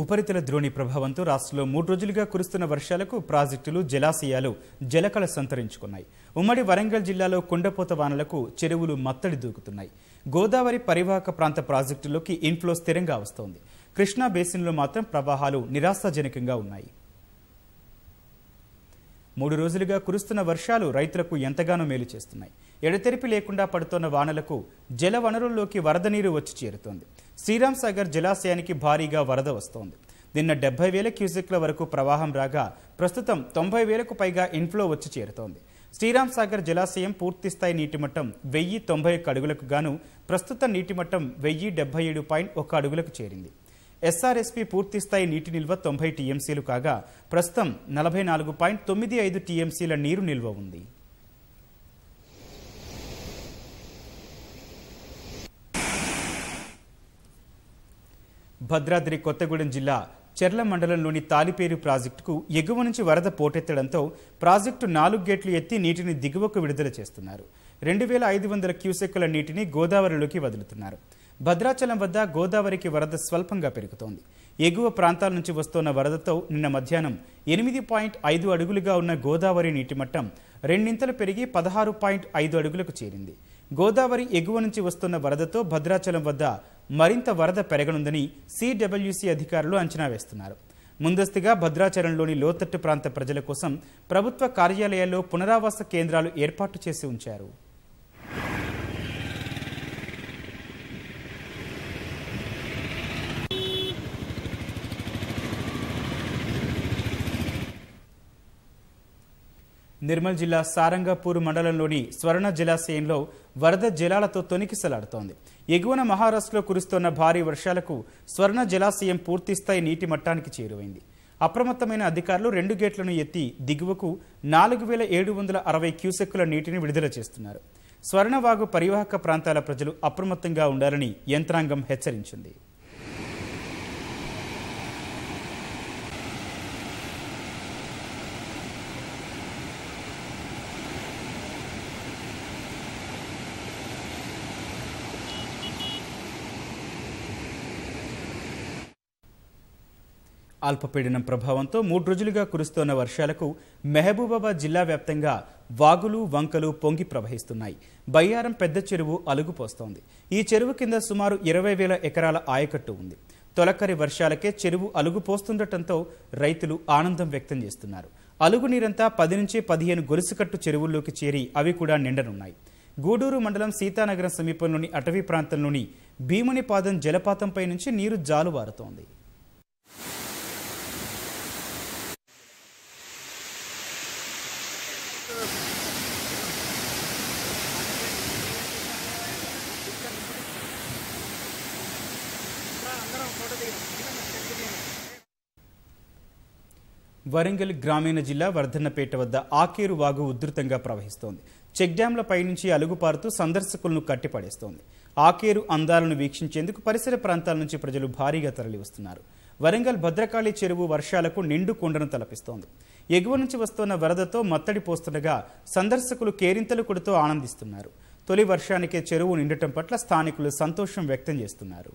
ఉపరితల ద్రోణి ప్రభావంతో రాష్ట్రంలో మూడు రోజులుగా కురుస్తున్న వర్షాలకు ప్రాజెక్టులు జలాశయాలు జలకళ సంతరించుకున్నాయి ఉమ్మడి వరంగల్ జిల్లాలో కొండపోత వానలకు చెరువులు మత్తడి దూకుతున్నాయి గోదావరి పరివాహక ప్రాంత ప్రాజెక్టులోకి ఇన్ఫ్లో స్థిరంగా వస్తోంది కృష్ణా బేసిన్లో మాత్రం ప్రవాహాలు నిరాశాజనకంగా ఉన్నాయి మూడు రోజులుగా కురుస్తున్న వర్షాలు రైతులకు ఎంతగానో మేలు చేస్తున్నాయి ఎడతెరిపి లేకుండా పడుతున్న వానలకు జల వనరుల్లోకి వరద నీరు వచ్చి చేరుతోంది శ్రీరాంసాగర్ జలాశయానికి భారీగా వరద వస్తోంది నిన్న డెబ్బై వేల క్యూసెక్ల వరకు ప్రవాహం రాగా ప్రస్తుతం తొంభై వేలకు పైగా ఇన్ఫ్లో వచ్చి చేరుతోంది శ్రీరాంసాగర్ జలాశయం పూర్తిస్థాయి నీటిమట్టం వెయ్యి తొంభై ఒక్క అడుగులకు గాను ప్రస్తుత నీటిమట్టం వెయ్యి డెబ్బై ఏడు పాయింట్ ఒక్క అడుగులకు చేరింది ఎస్ఆర్ఎస్పీ పూర్తిస్థాయి నీటి నిల్వ తొంభై టీఎంసీలు కాగా ప్రస్తుతం నలభై నాలుగు పాయింట్ తొమ్మిది ఐదు టీఎంసీల నీరు నిల్వ ఉంది భద్రాద్రి కొత్తగూడెం జిల్లా చెర్ల మండలంలోని తాలిపేరు ప్రాజెక్టుకు ఎగువ నుంచి వరద పోటెత్తడంతో ప్రాజెక్టు నాలుగు గేట్లు ఎత్తి నీటిని దిగువకు విడుదల చేస్తున్నారు రెండు వేల ఐదు వందల క్యూసెక్కుల నీటిని గోదావరిలోకి వదులుతున్నారు భద్రాచలం వద్ద గోదావరికి వరద స్వల్పంగా పెరుగుతోంది ఎగువ ప్రాంతాల నుంచి వస్తోన్న వరదతో నిన్న మధ్యాహ్నం ఎనిమిది పాయింట్ ఐదు అడుగులుగా ఉన్న గోదావరి నీటి మట్టం రెండింతలు పెరిగి పదహారు పాయింట్ ఐదు అడుగులకు చేరింది గోదావరి ఎగువ నుంచి వస్తున్న వరదతో భద్రాచలం వద్ద మరింత వరద పెరగనుందని సిడబ్ల్యూసీ అధికారులు అంచనా వేస్తున్నారు ముందస్తుగా భద్రాచలంలోని లోతట్టు ప్రాంత ప్రజల కోసం ప్రభుత్వ కార్యాలయాల్లో పునరావాస కేంద్రాలు ఏర్పాటు చేసి ఉంచారు నిర్మల్ జిల్లా సారంగపూర్ మండలంలోని స్వర్ణ జలాశయంలో వరద జలాలతో తొనికిసలాడుతోంది ఎగువన మహారాష్ట్రలో కురుస్తున్న భారీ వర్షాలకు స్వర్ణ జలాశయం పూర్తిస్థాయి నీటి మట్టానికి చేరువైంది అప్రమత్తమైన అధికారులు రెండు గేట్లను ఎత్తి దిగువకు నాలుగు వేల ఏడు వందల అరవై క్యూసెక్కుల నీటిని విడుదల చేస్తున్నారు స్వర్ణవాగు పరివాహక ప్రాంతాల ప్రజలు అప్రమత్తంగా ఉండాలని యంత్రాంగం హెచ్చరించింది అల్పపీడనం ప్రభావంతో మూడు రోజులుగా కురుస్తోన్న వర్షాలకు మెహబూబాబాద్ జిల్లా వ్యాప్తంగా వాగులు వంకలు పొంగి ప్రవహిస్తున్నాయి బయ్యారం పెద్ద చెరువు అలుగుపోస్తోంది ఈ చెరువు కింద సుమారు ఇరవై వేల ఎకరాల ఆయకట్టు ఉంది తొలకరి వర్షాలకే చెరువు అలుగుపోస్తుండటంతో రైతులు ఆనందం వ్యక్తం చేస్తున్నారు అలుగు నీరంతా పది నుంచి పదిహేను గొలుసుకట్టు చెరువుల్లోకి చేరి అవి కూడా నిండనున్నాయి గూడూరు మండలం సీతానగరం సమీపంలోని అటవీ ప్రాంతంలోని భీమునిపాదం జలపాతంపై నుంచి నీరు జాలువారుతోంది వరంగల్ గ్రామీణ జిల్లా వర్ధన్నపేట వద్ద ఆకేరు వాగు ఉధృతంగా ప్రవహిస్తోంది చెక్ డ్యాంలపై నుంచి అలుగుపారుతూ సందర్శకులను కట్టిపడేస్తోంది ఆకేరు అందాలను వీక్షించేందుకు పరిసర ప్రాంతాల నుంచి ప్రజలు భారీగా తరలివస్తున్నారు వరంగల్ భద్రకాళి చెరువు వర్షాలకు నిండు కొండను తలపిస్తోంది ఎగువ నుంచి వస్తున్న వరదతో మత్తడి పోస్తుండగా సందర్శకులు కేరింతలు కొడుతూ ఆనందిస్తున్నారు తొలి వర్షానికే చెరువు నిండటం పట్ల స్థానికులు సంతోషం వ్యక్తం చేస్తున్నారు